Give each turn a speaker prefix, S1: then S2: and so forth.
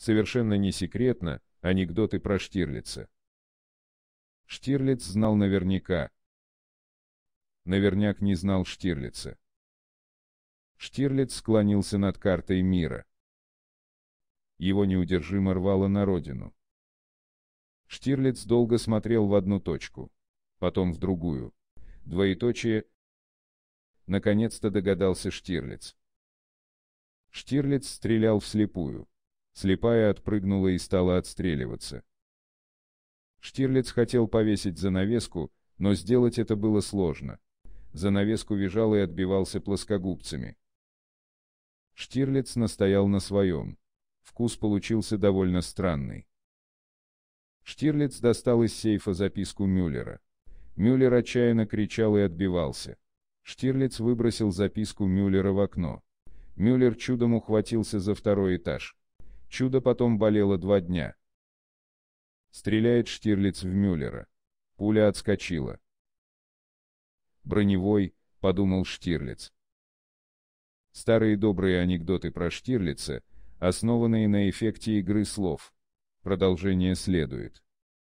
S1: совершенно не секретно, анекдоты про Штирлица. Штирлиц знал наверняка. Наверняк не знал Штирлица. Штирлиц склонился над картой мира. Его неудержимо рвало на родину. Штирлиц долго смотрел в одну точку, потом в другую. Двоеточие. Наконец-то догадался Штирлиц. Штирлиц стрелял вслепую. Слепая отпрыгнула и стала отстреливаться. Штирлиц хотел повесить занавеску, но сделать это было сложно. Занавеску вижал и отбивался плоскогубцами. Штирлиц настоял на своем. Вкус получился довольно странный. Штирлиц достал из сейфа записку Мюллера. Мюллер отчаянно кричал и отбивался. Штирлиц выбросил записку Мюллера в окно. Мюллер чудом ухватился за второй этаж. Чудо потом болело два дня. Стреляет Штирлиц в Мюллера. Пуля отскочила. «Броневой», — подумал Штирлиц. Старые добрые анекдоты про Штирлица, основанные на эффекте игры слов. Продолжение следует.